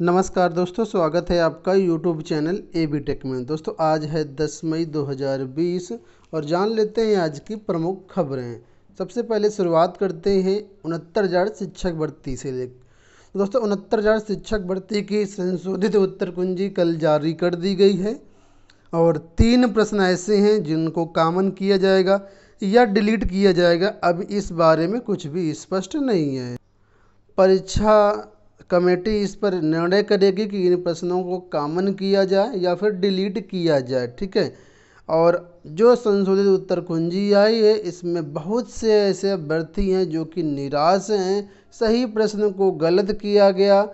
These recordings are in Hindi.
नमस्कार दोस्तों स्वागत है आपका YouTube channel A B tech में दोस्तों आज है 10 मई 2020 और जान लेते हैं आज की प्रमुख खबरें सबसे पहले शुरुआत करते हैं उनहत्तर हज़ार शिक्षक भर्ती से लेकर दोस्तों उनहत्तर हज़ार शिक्षक भर्ती की संशोधित उत्तर कुंजी कल जारी कर दी गई है और तीन प्रश्न ऐसे हैं जिनको कामन किया जाएगा या डिलीट किया जाएगा अब इस बारे में कुछ भी स्पष्ट नहीं है परीक्षा कमेटी इस पर निर्णय करेगी कि इन प्रश्नों को कामन किया जाए या फिर डिलीट किया जाए ठीक है और जो संशोधित उत्तर कुंजी आई है इसमें बहुत से ऐसे अभ्यर्थी हैं जो कि निराश हैं सही प्रश्न को गलत किया गया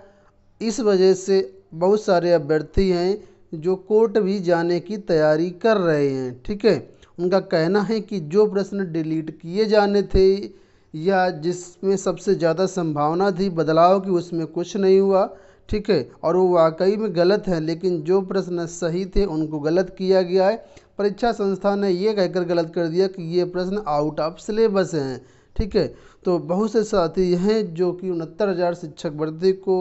इस वजह से बहुत सारे अभ्यर्थी हैं जो कोर्ट भी जाने की तैयारी कर रहे हैं ठीक है उनका कहना है कि जो प्रश्न डिलीट किए जाने थे या जिसमें सबसे ज़्यादा संभावना थी बदलाव की उसमें कुछ नहीं हुआ ठीक है और वो वाकई में गलत है लेकिन जो प्रश्न सही थे उनको गलत किया गया है परीक्षा संस्था ने ये कहकर गलत कर दिया कि ये प्रश्न आउट ऑफ सिलेबस हैं ठीक है तो बहुत से साथी हैं जो कि उनहत्तर हज़ार शिक्षक भर्ती को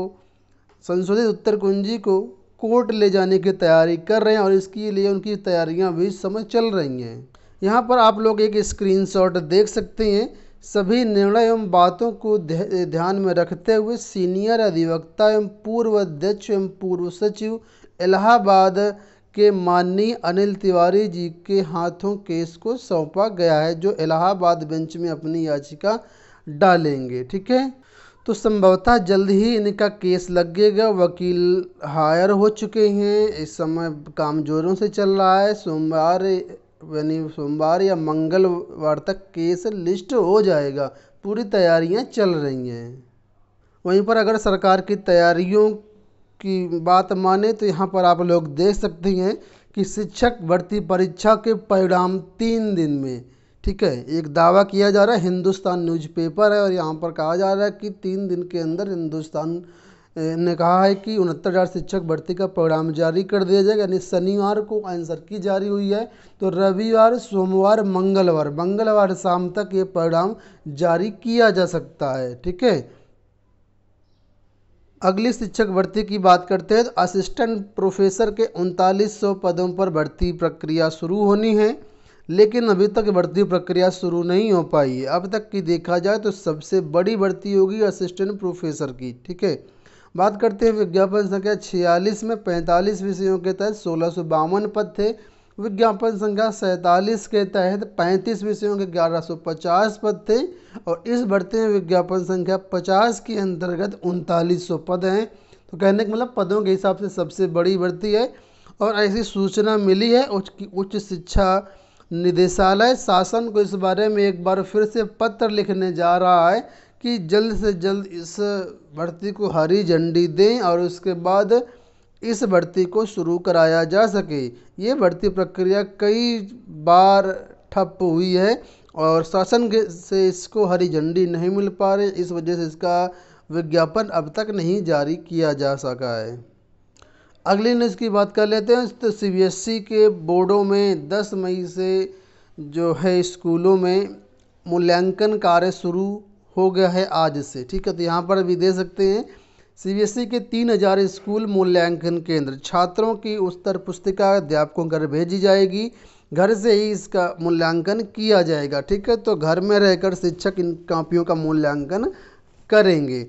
संशोधित उत्तर कुंजी को कोर्ट ले जाने की तैयारी कर रहे हैं और इसके लिए उनकी तैयारियां भी समय चल रही हैं यहाँ पर आप लोग एक स्क्रीनशॉट देख सकते हैं सभी निर्णय एवं बातों को ध्यान में रखते हुए सीनियर अधिवक्ता एवं पूर्व अध्यक्ष एवं पूर्व सचिव इलाहाबाद के माननीय अनिल तिवारी जी के हाथों केस को सौंपा गया है जो इलाहाबाद बेंच में अपनी याचिका डालेंगे ठीक है तो संभवतः जल्द ही इनका केस लगेगा वकील हायर हो चुके हैं इस समय कामजोरों से चल रहा है सोमवार यानी सोमवार या मंगलवार तक केस लिस्ट हो जाएगा पूरी तैयारियां चल रही हैं वहीं पर अगर सरकार की तैयारियों की बात माने तो यहाँ पर आप लोग देख सकते हैं कि शिक्षक भर्ती परीक्षा के परिणाम तीन दिन में ठीक है एक दावा किया जा रहा है हिंदुस्तान न्यूज़पेपर है और यहाँ पर कहा जा रहा है कि तीन दिन के अंदर हिंदुस्तान ने कहा है कि उनहत्तर हज़ार शिक्षक भर्ती का प्रोग्राम जारी कर दिया जाएगा यानी शनिवार को आंसर की जारी हुई है तो रविवार सोमवार मंगलवार मंगलवार शाम तक ये प्रोग्राम जारी किया जा सकता है ठीक है अगली शिक्षक भर्ती की बात करते हैं तो असिस्टेंट प्रोफेसर के उनतालीस सौ पदों पर भर्ती प्रक्रिया शुरू होनी है लेकिन अभी तक भर्ती प्रक्रिया शुरू नहीं हो पाई है अब तक की देखा जाए तो सबसे बड़ी भर्ती होगी असिस्टेंट प्रोफेसर की ठीक है बात करते हैं विज्ञापन संख्या छियालीस में पैंतालीस विषयों के तहत सोलह सौ बावन पद थे विज्ञापन संख्या सैंतालीस के तहत पैंतीस विषयों के ग्यारह सौ पचास पद थे और इस बढ़ते हुए विज्ञापन संख्या पचास के अंतर्गत उनतालीस सौ पद हैं तो कहने के मतलब पदों के हिसाब से सबसे बड़ी बढ़ती है और ऐसी सूचना मिली है उच्च उच्च शिक्षा निदेशालय शासन को इस बारे में एक बार फिर से पत्र लिखने जा रहा है कि जल्द से जल्द इस भर्ती को हरी झंडी दें और उसके बाद इस भर्ती को शुरू कराया जा सके ये भर्ती प्रक्रिया कई बार ठप हुई है और शासन से इसको हरी झंडी नहीं मिल पा रही इस वजह से इसका विज्ञापन अब तक नहीं जारी किया जा सका है अगली न्यूज़ की बात कर लेते हैं तो सीबीएसई e के बोर्डों में 10 मई से जो है स्कूलों में मूल्यांकन कार्य शुरू हो गया है आज से ठीक है तो यहाँ पर भी दे सकते हैं सीबीएसई e के तीन हजार स्कूल मूल्यांकन केंद्र छात्रों की उत्तर पुस्तिका अध्यापकों घर भेजी जाएगी घर से ही इसका मूल्यांकन किया जाएगा ठीक है तो घर में रहकर शिक्षक इन कापियों का मूल्यांकन करेंगे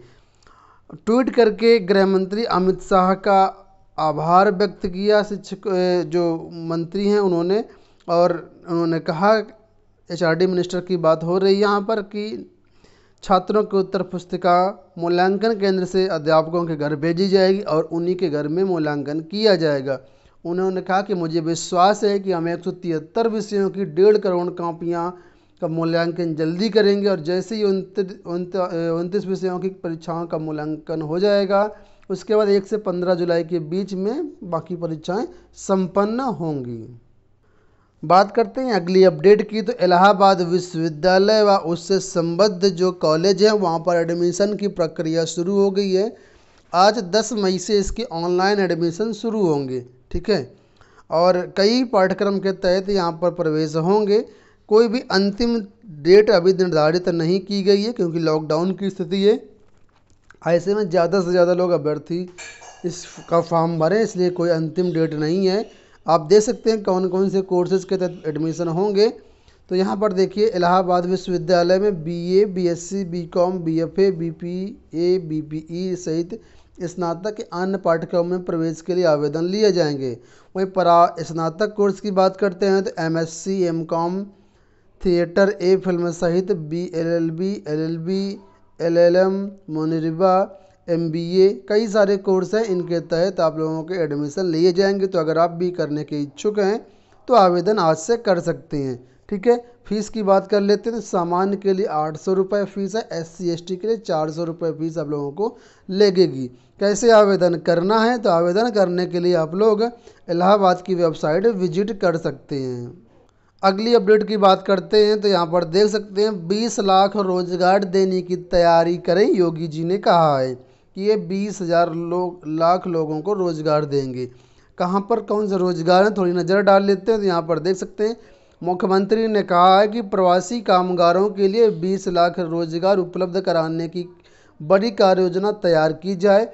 ट्वीट करके गृह मंत्री अमित शाह का आभार व्यक्त किया शिक्षक जो मंत्री हैं उन्होंने और उन्होंने कहा एचआरडी मिनिस्टर की बात हो रही है यहाँ पर कि छात्रों की उत्तर पुस्तिका मूल्यांकन केंद्र से अध्यापकों के घर भेजी जाएगी और उन्हीं के घर में मूल्यांकन किया जाएगा उन्होंने कहा कि मुझे विश्वास है कि हम एक सौ तिहत्तर विषयों की डेढ़ करोड़ कापियाँ का मूल्यांकन जल्दी करेंगे और जैसे ही उनतीस विषयों की परीक्षाओं का मूल्यांकन हो जाएगा उसके बाद एक से पंद्रह जुलाई के बीच में बाकी परीक्षाएं संपन्न होंगी बात करते हैं अगली अपडेट की तो इलाहाबाद विश्वविद्यालय व उससे संबद्ध जो कॉलेज हैं वहाँ पर एडमिशन की प्रक्रिया शुरू हो गई है आज 10 मई से इसके ऑनलाइन एडमिशन शुरू होंगे ठीक है और कई पाठ्यक्रम के तहत यहाँ पर प्रवेश होंगे कोई भी अंतिम डेट अभी निर्धारित नहीं की गई है क्योंकि लॉकडाउन की स्थिति है ऐसे में ज़्यादा से ज़्यादा लोग अभ्यर्थी इसका फॉर्म भरें इसलिए कोई अंतिम डेट नहीं है आप देख सकते हैं कौन कौन से कोर्सेज़ के तहत एडमिशन होंगे तो यहाँ पर देखिए इलाहाबाद विश्वविद्यालय में BA, BSc, BCom, BFA, BPA, BPE सहित स्नातक के अन्य पाठ्यक्रम में प्रवेश के लिए आवेदन लिए जाएंगे वहीं परा स्नातक कोर्स की बात करते हैं तो एमएससी, एमकॉम, थिएटर ए फिल्म सहित B L L B L L B L L M मोनिरिबा एम कई सारे कोर्स हैं इनके तहत आप लोगों के एडमिशन लिए जाएंगे तो अगर आप भी करने के इच्छुक हैं तो आवेदन आज से कर सकते हैं ठीक है फीस की बात कर लेते हैं तो सामान्य के लिए आठ सौ रुपये फ़ीस है एस सी के लिए चार सौ रुपये फ़ीस आप लोगों को लगेगी कैसे आवेदन करना है तो आवेदन करने के लिए आप लोग इलाहाबाद की वेबसाइट विजिट कर सकते हैं अगली अपडेट की बात करते हैं तो यहाँ पर देख सकते हैं बीस लाख रोजगार देने की तैयारी करें योगी जी ने कहा है कि ये बीस हज़ार लोग लाख लोगों को रोज़गार देंगे कहाँ पर कौन से रोज़गार हैं थोड़ी नज़र डाल लेते हैं तो यहाँ पर देख सकते हैं मुख्यमंत्री ने कहा है कि प्रवासी कामगारों के लिए 20 लाख रोज़गार उपलब्ध कराने की बड़ी कार्य योजना तैयार की जाए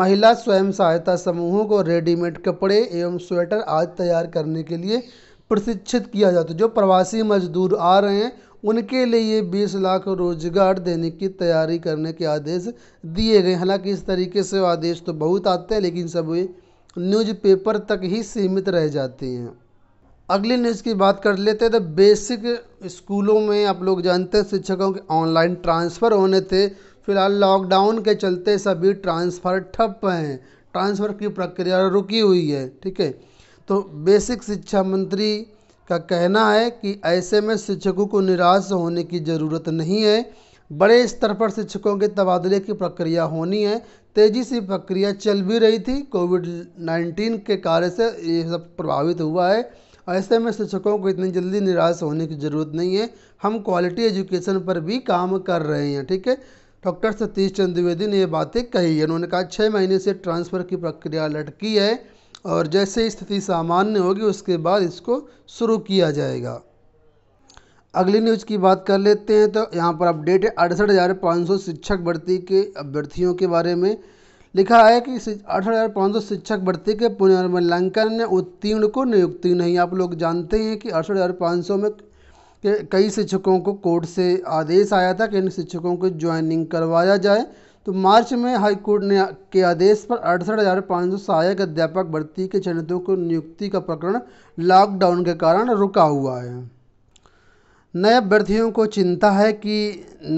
महिला स्वयं सहायता समूहों को रेडीमेड कपड़े एवं स्वेटर आज तैयार करने के लिए प्रशिक्षित किया जाता है जो प्रवासी मजदूर आ रहे हैं उनके लिए बीस लाख रोजगार देने की तैयारी करने के आदेश दिए गए हालांकि इस तरीके से आदेश तो बहुत आते हैं लेकिन सब न्यूज़पेपर तक ही सीमित रह जाते हैं अगली न्यूज़ की बात कर लेते हैं तो बेसिक स्कूलों में आप लोग जानते हैं शिक्षकों के ऑनलाइन ट्रांसफ़र होने थे फिलहाल लॉकडाउन के चलते सभी ट्रांसफ़र ठप हैं ट्रांसफ़र की प्रक्रिया रुकी हुई है ठीक है तो बेसिक शिक्षा मंत्री का कहना है कि ऐसे में शिक्षकों को निराश होने की ज़रूरत नहीं है बड़े स्तर पर शिक्षकों के तबादले की प्रक्रिया होनी है तेज़ी से प्रक्रिया चल भी रही थी कोविड नाइन्टीन के कार्य से ये सब प्रभावित हुआ है ऐसे में शिक्षकों को इतनी जल्दी निराश होने की ज़रूरत नहीं है हम क्वालिटी एजुकेशन पर भी काम कर रहे हैं ठीक है डॉक्टर सतीश चंद्रवेदी ने ये बातें कही है उन्होंने कहा छः महीने से ट्रांसफ़र की प्रक्रिया लटकी है और जैसे स्थिति सामान्य होगी उसके बाद इसको शुरू किया जाएगा अगली न्यूज़ की बात कर लेते हैं तो यहाँ पर अपडेट है अड़सठ हज़ार पाँच सौ शिक्षक भर्ती के अभ्यर्थियों के बारे में लिखा है कि अड़सठ हज़ार पाँच सौ शिक्षक भर्ती के पुनर्मूल्यांकन में उत्तीर्ण को नियुक्ति नहीं आप लोग जानते हैं कि अड़सठ हज़ार पाँच सौ में कई शिक्षकों को कोर्ट से आदेश आया था कि इन शिक्षकों को ज्वाइनिंग करवाया जाए तो मार्च में हाईकोर्ट ने के आदेश पर अड़सठ हज़ार पाँच सौ सहायक अध्यापक भर्ती के चयनितों को नियुक्ति का प्रकरण लॉकडाउन के कारण रुका हुआ है नए अभ्यर्थियों को चिंता है कि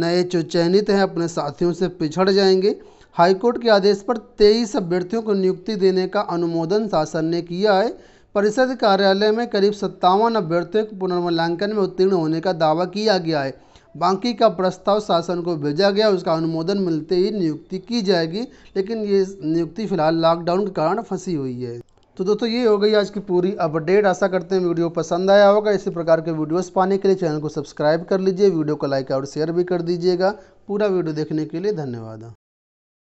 नए जो चयनित हैं अपने साथियों से पिछड़ जाएंगे हाईकोर्ट के आदेश पर तेईस अभ्यर्थियों को नियुक्ति देने का अनुमोदन शासन ने किया है परिषद कार्यालय में करीब सत्तावन अभ्यर्थियों के पुनर्मूल्यांकन में उत्तीर्ण होने का दावा किया गया है बाकी का प्रस्ताव शासन को भेजा गया उसका अनुमोदन मिलते ही नियुक्ति की जाएगी लेकिन ये नियुक्ति फिलहाल लॉकडाउन के कारण फंसी हुई है तो दोस्तों ये हो गई आज की पूरी अपडेट आशा करते हैं वीडियो पसंद आया होगा इसी प्रकार के वीडियोस पाने के लिए चैनल को सब्सक्राइब कर लीजिए वीडियो को लाइक और शेयर भी कर दीजिएगा पूरा वीडियो देखने के लिए धन्यवाद